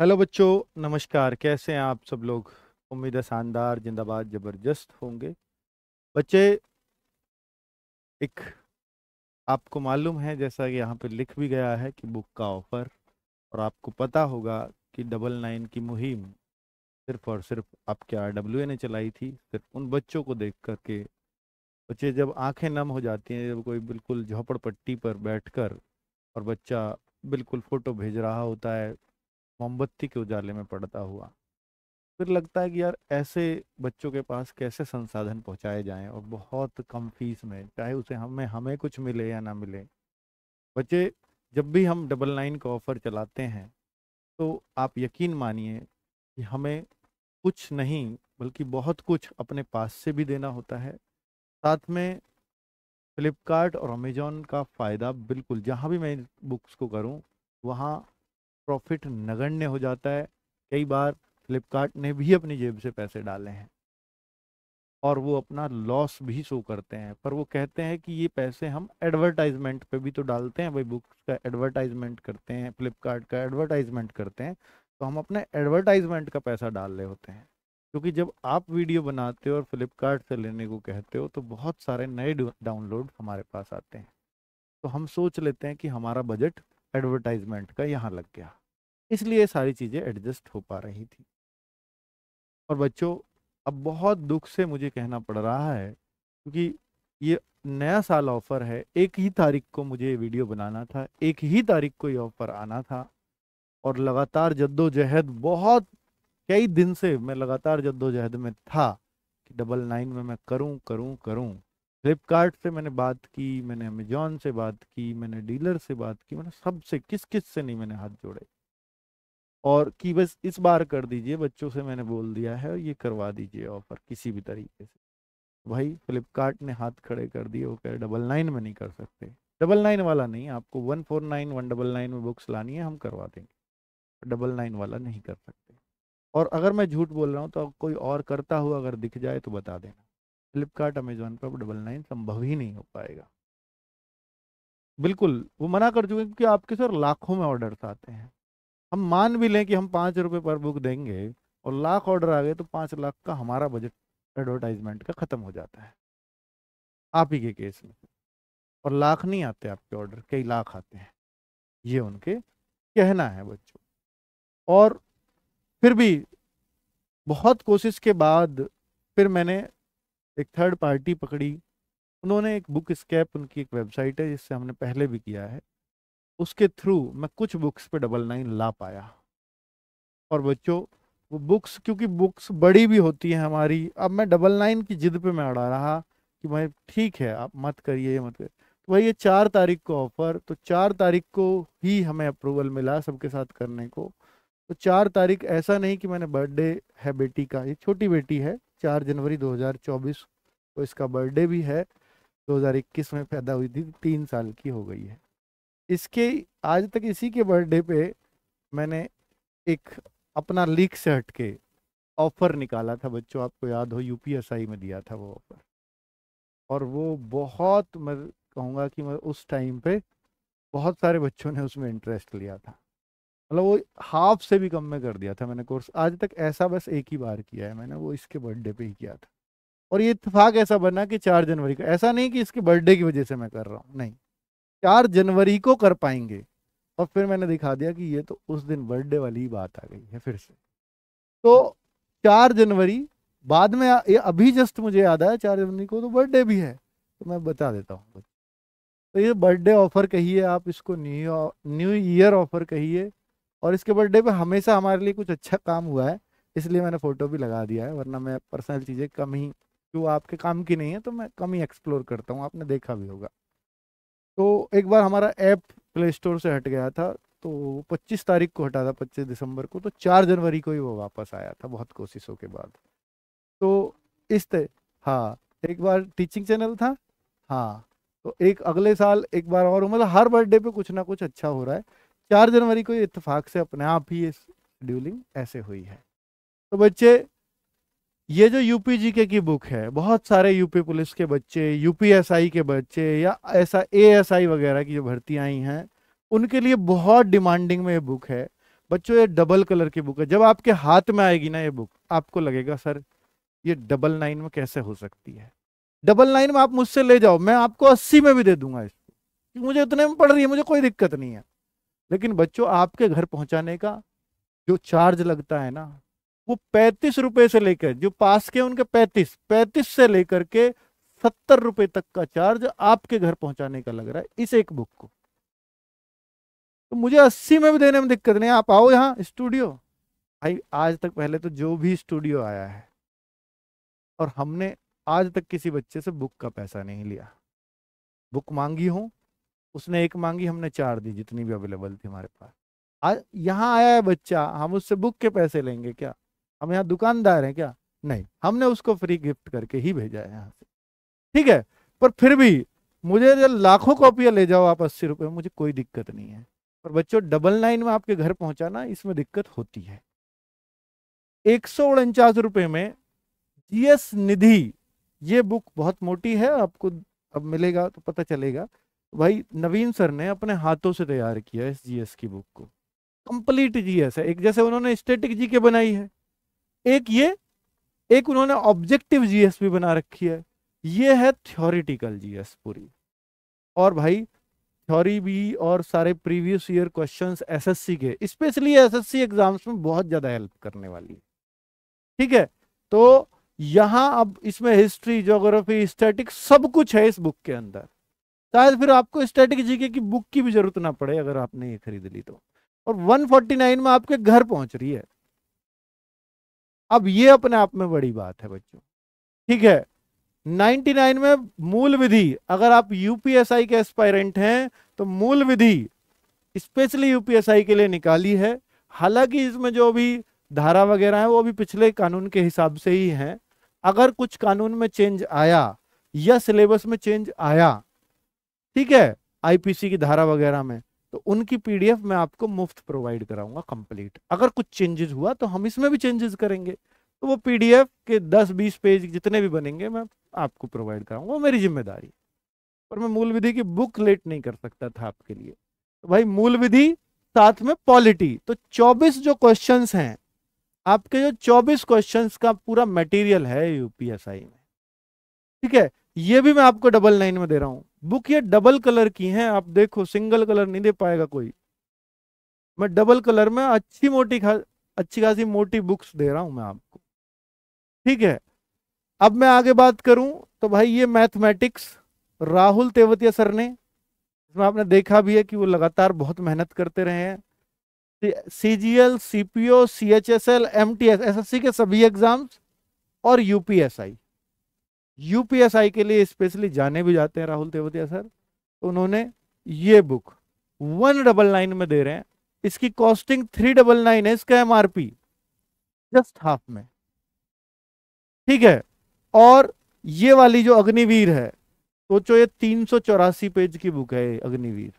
hello बच्चों नमस्कार कैसे हैं आप सब लोग उम्मीद है शानदार जिंदाबाद ज़बरदस्त होंगे बच्चे एक आपको मालूम है जैसा कि यहाँ पे लिख भी गया है कि बुक का ऑफ़र और आपको पता होगा कि डबल नाइन की मुहिम सिर्फ और सिर्फ आपके आर डब्ल्यू ए ने चलाई थी सिर्फ उन बच्चों को देख कर के बच्चे जब आंखें नम हो जाती हैं जब कोई बिल्कुल झोपड़पट्टी पर कर और बच्चा बिल्कुल फ़ोटो भेज रहा होता है मोमबत्ती के उजाले में पड़ता हुआ फिर लगता है कि यार ऐसे बच्चों के पास कैसे संसाधन पहुंचाए जाएं और बहुत कम फीस में चाहे उसे हमें हमें कुछ मिले या ना मिले बच्चे जब भी हम डबल नाइन का ऑफ़र चलाते हैं तो आप यकीन मानिए कि हमें कुछ नहीं बल्कि बहुत कुछ अपने पास से भी देना होता है साथ में फ्लिपकार्ट और अमेजोन का फ़ायदा बिल्कुल जहाँ भी मैं बुक्स को करूँ वहाँ प्रॉफिट नगण्य हो जाता है कई बार फ्लिपकार्ट ने भी अपनी जेब से पैसे डाले हैं और वो अपना लॉस भी शो करते हैं पर वो कहते हैं कि ये पैसे हम एडवर्टाइजमेंट पे भी तो डालते हैं भाई बुक्स का एडवर्टाइजमेंट करते हैं फ्लिपकार्ट का एडवर्टाइजमेंट करते हैं तो हम अपने एडवर्टाइजमेंट का पैसा डाल रहे होते हैं क्योंकि जब आप वीडियो बनाते हो और फ्लिपकार्ट से लेने को कहते हो तो बहुत सारे नए डाउनलोड हमारे पास आते हैं तो हम सोच लेते हैं कि हमारा बजट एडवर्टाइजमेंट का यहाँ लग गया इसलिए सारी चीज़ें एडजस्ट हो पा रही थी और बच्चों अब बहुत दुख से मुझे कहना पड़ रहा है क्योंकि ये नया साल ऑफ़र है एक ही तारीख को मुझे वीडियो बनाना था एक ही तारीख को ये ऑफ़र आना था और लगातार जद्दोजहद बहुत कई दिन से मैं लगातार जद्दोजहद में था कि डबल नाइन में मैं करूं करूं करूं फ्लिपकार्ट से मैंने बात की मैंने अमेजोन से बात की मैंने डीलर से बात की मैंने मतलब सबसे किस किस से नहीं मैंने हाथ जोड़े और कि बस इस बार कर दीजिए बच्चों से मैंने बोल दिया है ये करवा दीजिए ऑफर किसी भी तरीके से भाई फ्लिपकार्ट ने हाथ खड़े कर दिए वो कह डबल नाइन में नहीं कर सकते डबल नाइन वाला नहीं आपको one four nine one double nine में बुक्स लानी है हम करवा देंगे डबल नाइन वाला नहीं कर सकते और अगर मैं झूठ बोल रहा हूँ तो कोई और करता हुआ अगर दिख जाए तो बता देना फ्लिपकार्ट अमेजोन पर डबल नाइन संभव ही नहीं हो पाएगा बिल्कुल वो मना कर चुके क्योंकि आपके सर लाखों में ऑर्डर्स आते हैं हम मान भी लें कि हम पाँच रुपये पर बुक देंगे और लाख ऑर्डर आ गए तो पाँच लाख का हमारा बजट एडवर्टाइजमेंट का ख़त्म हो जाता है आप ही के केस में और लाख नहीं आते आपके ऑर्डर कई लाख आते हैं ये उनके कहना है बच्चों और फिर भी बहुत कोशिश के बाद फिर मैंने एक थर्ड पार्टी पकड़ी उन्होंने एक बुक स्कैप उनकी एक वेबसाइट है जिससे हमने पहले भी किया है उसके थ्रू मैं कुछ बुक्स पे डबल नाइन ला पाया और बच्चों वो बुक्स क्योंकि बुक्स बड़ी भी होती है हमारी अब मैं डबल नाइन की जिद पे मैं अड़ा रहा कि भाई ठीक है आप मत करिए मत करिए तो भाई ये चार तारीख को ऑफर तो चार तारीख को ही हमें अप्रूवल मिला सबके साथ करने को तो चार तारीख ऐसा नहीं कि मैंने बर्थडे है बेटी का ये छोटी बेटी है चार जनवरी 2024 को इसका बर्थडे भी है 2021 में पैदा हुई थी तीन साल की हो गई है इसके आज तक इसी के बर्थडे पे मैंने एक अपना लीक से हट के ऑफ़र निकाला था बच्चों आपको याद हो यूपीएसआई में दिया था वो ऑफ़र और वो बहुत मैं कहूँगा कि मैं उस टाइम पे बहुत सारे बच्चों ने उसमें इंटरेस्ट लिया था मतलब वो हाफ से भी कम में कर दिया था मैंने कोर्स आज तक ऐसा बस एक ही बार किया है मैंने वो इसके बर्थडे पे ही किया था और ये इतफाक ऐसा बना कि चार जनवरी का ऐसा नहीं कि इसके बर्थडे की वजह से मैं कर रहा हूँ नहीं चार जनवरी को कर पाएंगे और फिर मैंने दिखा दिया कि ये तो उस दिन बर्थडे वाली ही बात आ गई है फिर से तो चार जनवरी बाद में ये अभी जस्ट मुझे याद आया चार जनवरी को तो बर्थडे भी है तो मैं बता देता हूँ तो ये बर्थडे ऑफर कहिए आप इसको न्यू न्यू ईयर ऑफर कहिए और इसके बर्थडे पे हमेशा हमारे लिए कुछ अच्छा काम हुआ है इसलिए मैंने फ़ोटो भी लगा दिया है वरना मैं पर्सनल चीज़ें कम ही जो आपके काम की नहीं है तो मैं कम ही एक्सप्लोर करता हूँ आपने देखा भी होगा तो एक बार हमारा ऐप प्ले स्टोर से हट गया था तो 25 तारीख को हटा था 25 दिसंबर को तो 4 जनवरी को ही वो वापस आया था बहुत कोशिशों के बाद तो इस तरह हाँ एक बार टीचिंग चैनल था हाँ तो एक अगले साल एक बार और मतलब हर बर्थडे पे कुछ ना कुछ अच्छा हो रहा है चार जनवरी को इतफाक से अपने आप ही शेड्यूलिंग ऐसे हुई है तो बच्चे ये जो यूपी जीके की बुक है बहुत सारे यूपी पुलिस के बच्चे यूपीएसआई के बच्चे या ऐसा एएसआई वगैरह की जो भर्ती आई हैं उनके लिए बहुत डिमांडिंग में ये बुक है बच्चों ये डबल कलर की बुक है जब आपके हाथ में आएगी ना ये बुक आपको लगेगा सर ये डबल नाइन में कैसे हो सकती है डबल नाइन में आप मुझसे ले जाओ मैं आपको अस्सी में भी दे दूंगा इसको मुझे इतने में पड़ रही है मुझे कोई दिक्कत नहीं है लेकिन बच्चों आपके घर पहुंचाने का जो चार्ज लगता है ना वो पैंतीस रुपए से लेकर जो पास के उनके पैंतीस पैंतीस से लेकर के सत्तर रुपए तक का चार्ज आपके घर पहुंचाने का लग रहा है इस एक बुक को तो मुझे अस्सी में भी देने में दिक्कत नहीं आप आओ यहाँ स्टूडियो भाई आज तक पहले तो जो भी स्टूडियो आया है और हमने आज तक किसी बच्चे से बुक का पैसा नहीं लिया बुक मांगी हूं उसने एक मांगी हमने चार दी जितनी भी अवेलेबल थी हमारे पास आज यहाँ आया है बच्चा हम उससे बुक के पैसे लेंगे क्या हम यहाँ दुकानदार हैं क्या नहीं हमने उसको फ्री गिफ्ट करके ही भेजा है यहाँ से ठीक है पर फिर भी मुझे जब लाखों कॉपियाँ ले जाओ आप अस्सी रुपये मुझे कोई दिक्कत नहीं है पर बच्चों डबल नाइन में आपके घर पहुँचाना इसमें दिक्कत होती है एक सौ उनचास रुपये में जीएस निधि ये बुक बहुत मोटी है आपको अब मिलेगा तो पता चलेगा भाई नवीन सर ने अपने हाथों से तैयार किया इस जीएस की बुक को कंप्लीट जीएस है एक जैसे उन्होंने स्टेटिक जी के बनाई है एक ये एक उन्होंने ऑब्जेक्टिव जीएस भी बना रखी है ये है थ्योरिटिकल जीएस पूरी और भाई थ्योरी भी और सारे प्रीवियस ईयर क्वेश्चंस एसएससी के स्पेशली एसएससी एग्जाम्स में बहुत ज़्यादा हेल्प करने वाली है ठीक है तो यहाँ अब इसमें हिस्ट्री जोग्राफी स्टैटिक सब कुछ है इस बुक के अंदर शायद फिर आपको स्टैटिक जीके की बुक की भी जरूरत ना पड़े अगर आपने ये खरीद ली तो और 149 में आपके घर पहुंच रही है अब ये अपने आप में बड़ी बात है बच्चों ठीक है 99 में मूल विधि अगर आप यूपीएसआई के एस्पायरेंट हैं तो मूल विधि स्पेशली यूपीएसआई के लिए निकाली है हालांकि इसमें जो भी धारा वगैरह है वो भी पिछले कानून के हिसाब से ही है अगर कुछ कानून में चेंज आया या सिलेबस में चेंज आया ठीक है आईपीसी की धारा वगैरह में तो उनकी पीडीएफ मैं आपको मुफ्त प्रोवाइड कराऊंगा कंप्लीट अगर कुछ चेंजेस हुआ तो हम इसमें भी चेंजेस करेंगे तो वो पीडीएफ के 10-20 पेज जितने भी बनेंगे मैं आपको प्रोवाइड कराऊंगा वो मेरी जिम्मेदारी पर मैं मूल विधि की बुक लेट नहीं कर सकता था आपके लिए तो भाई मूल विधि साथ में पॉलिटी तो 24 जो क्वेश्चन हैं आपके जो 24 क्वेश्चन का पूरा मटेरियल है यूपीएसआई में ठीक है ये भी मैं आपको डबल लाइन में दे रहा हूँ बुक ये डबल कलर की हैं आप देखो सिंगल कलर नहीं दे पाएगा कोई मैं डबल कलर में अच्छी मोटी खा अच्छी खासी मोटी बुक्स दे रहा हूं मैं आपको ठीक है अब मैं आगे बात करूं तो भाई ये मैथमेटिक्स राहुल तेवतिया सर ने इसमें आपने देखा भी है कि वो लगातार बहुत मेहनत करते रहे हैं C G L C P O C H S L M T S S S S C सभी एग्जाम्स और यूपीएसआई यूपीएसआई के लिए स्पेशली जाने भी जाते हैं राहुल तेवतिया सर तो उन्होंने ये बुक वन डबल नाइन में दे रहे हैं इसकी कॉस्टिंग थ्री डबल नाइन है इसका एमआरपी जस्ट हाफ में ठीक है और ये वाली जो अग्निवीर है सोचो तो ये तीन सौ चौरासी पेज की बुक है अग्निवीर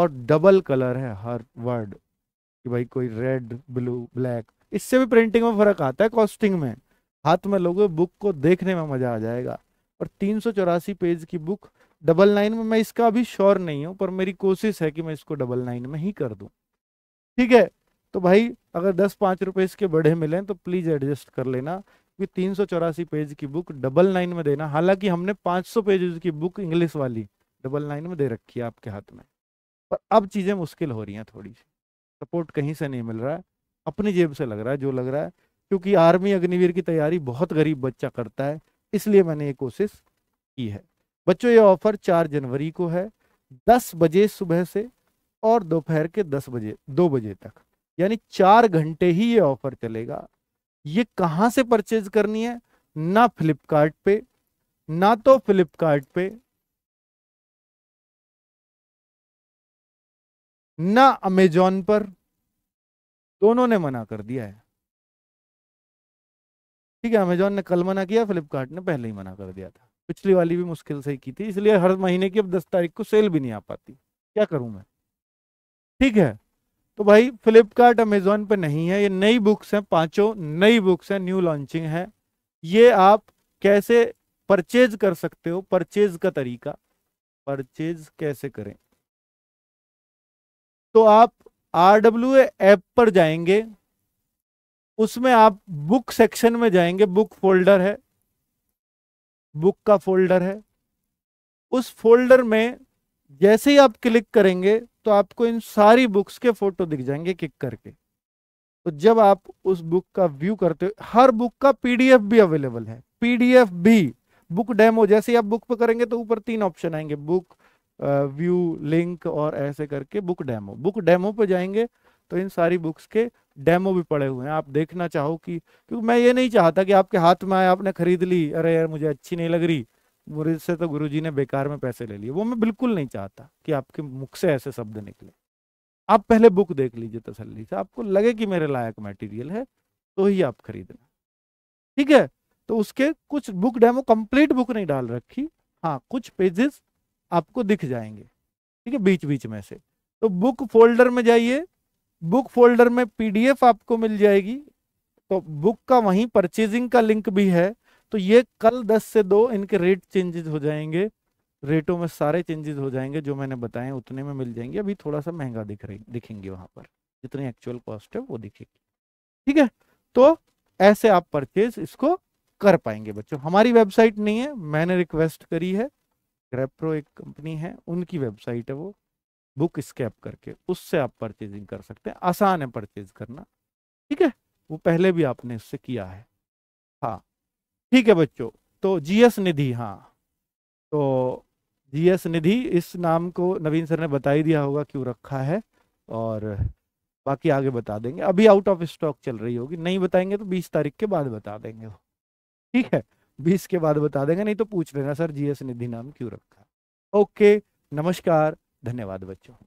और डबल कलर है हर वर्ड कि भाई कोई रेड ब्लू ब्लैक इससे भी प्रिंटिंग में फर्क आता है कॉस्टिंग में हाथ में लोगे बुक को देखने में मजा आ जाएगा और तीन पेज की बुक डबल नाइन में मैं इसका अभी श्योर नहीं हूँ पर मेरी कोशिश है कि मैं इसको डबल नाइन में ही कर दू ठीक है तो भाई अगर दस पाँच रुपये इसके बढ़े मिले तो प्लीज़ एडजस्ट कर लेना क्योंकि तीन सौ चौरासी पेज की बुक डबल नाइन में देना हालांकि हमने पाँच सौ पेज की बुक इंग्लिश वाली डबल नाइन में दे रखी है आपके हाथ में पर अब चीज़ें मुश्किल हो रही हैं थोड़ी सी सपोर्ट कहीं से नहीं मिल रहा है अपनी जेब से लग रहा है जो लग रहा है क्योंकि आर्मी अग्निवीर की तैयारी बहुत गरीब बच्चा करता है इसलिए मैंने ये कोशिश की है बच्चों ये ऑफर चार जनवरी को है दस बजे सुबह से और दोपहर के दस बजे दो बजे तक यानी चार घंटे ही ये ऑफर चलेगा ये कहाँ से परचेज करनी है ना फ्लिपकार्ट पे ना तो फ्लिपकार्ट पे ना अमेजॉन पर दोनों ने मना कर दिया है ठीक है अमेजोन ने कल मना किया फ्लिपकार्ट ने पहले ही मना कर दिया था पिछली वाली भी मुश्किल से ही की थी इसलिए हर महीने की अब दस तारीख को सेल भी नहीं आ पाती क्या करूं मैं ठीक है तो भाई फ्लिपकार्ट अमेजोन पे नहीं है ये नई बुक्स हैं पांचों नई बुक्स हैं न्यू लॉन्चिंग है ये आप कैसे परचेज कर सकते हो परचेज का तरीका परचेज कैसे करें तो आप आर ऐप पर जाएंगे उसमें आप बुक सेक्शन में जाएंगे बुक फोल्डर है बुक का फोल्डर है उस फोल्डर में जैसे ही आप क्लिक करेंगे तो आपको इन सारी बुक्स के फोटो दिख जाएंगे क्लिक करके तो जब आप उस बुक का व्यू करते हो हर बुक का पीडीएफ भी अवेलेबल है पीडीएफ भी बुक डेमो जैसे ही आप बुक पर करेंगे तो ऊपर तीन ऑप्शन आएंगे बुक व्यू लिंक और ऐसे करके बुक डेमो बुक डेमो पे जाएंगे तो इन सारी बुक्स के डेमो भी पड़े हुए हैं आप देखना चाहो कि क्योंकि मैं ये नहीं चाहता कि आपके हाथ में आए आपने खरीद ली अरे यार मुझे अच्छी नहीं लग रही मुझे से तो गुरुजी ने बेकार में पैसे ले लिए वो मैं बिल्कुल नहीं चाहता कि आपके मुख से ऐसे शब्द निकले आप पहले बुक देख लीजिए तसली से आपको लगे कि मेरे लायक मटीरियल है तो ही आप खरीदना ठीक है तो उसके कुछ बुक डेमो कंप्लीट बुक नहीं डाल रखी हाँ कुछ पेजेस आपको दिख जाएंगे ठीक है बीच बीच में से तो बुक फोल्डर में जाइए बुक फोल्डर में पीडीएफ आपको मिल जाएगी तो बुक का वहीं परचेजिंग का लिंक भी है तो ये कल 10 से 2 इनके रेट चेंजेस हो जाएंगे रेटों में सारे चेंजेस हो जाएंगे जो मैंने बताए उतने में मिल जाएंगे अभी थोड़ा सा महंगा दिख रही दिखेंगे वहां पर जितनी एक्चुअल कॉस्ट है वो दिखेगी ठीक है तो ऐसे आप परचेज इसको कर पाएंगे बच्चों हमारी वेबसाइट नहीं है मैंने रिक्वेस्ट करी है ग्रेप्रो एक कंपनी है उनकी वेबसाइट है वो बुक स्कैप करके उससे आप परचेजिंग कर सकते हैं आसान है परचेज करना ठीक है वो पहले भी आपने उससे किया है हाँ ठीक है बच्चों तो जीएस निधि हाँ तो जीएस निधि इस नाम को नवीन सर ने बता ही दिया होगा क्यों रखा है और बाकी आगे बता देंगे अभी आउट ऑफ स्टॉक चल रही होगी नहीं बताएंगे तो बीस तारीख के बाद बता देंगे वो ठीक है बीस के बाद बता देंगे नहीं तो पूछ लेना सर जीएस निधि नाम क्यों रखा ओके नमस्कार धन्यवाद बच्चों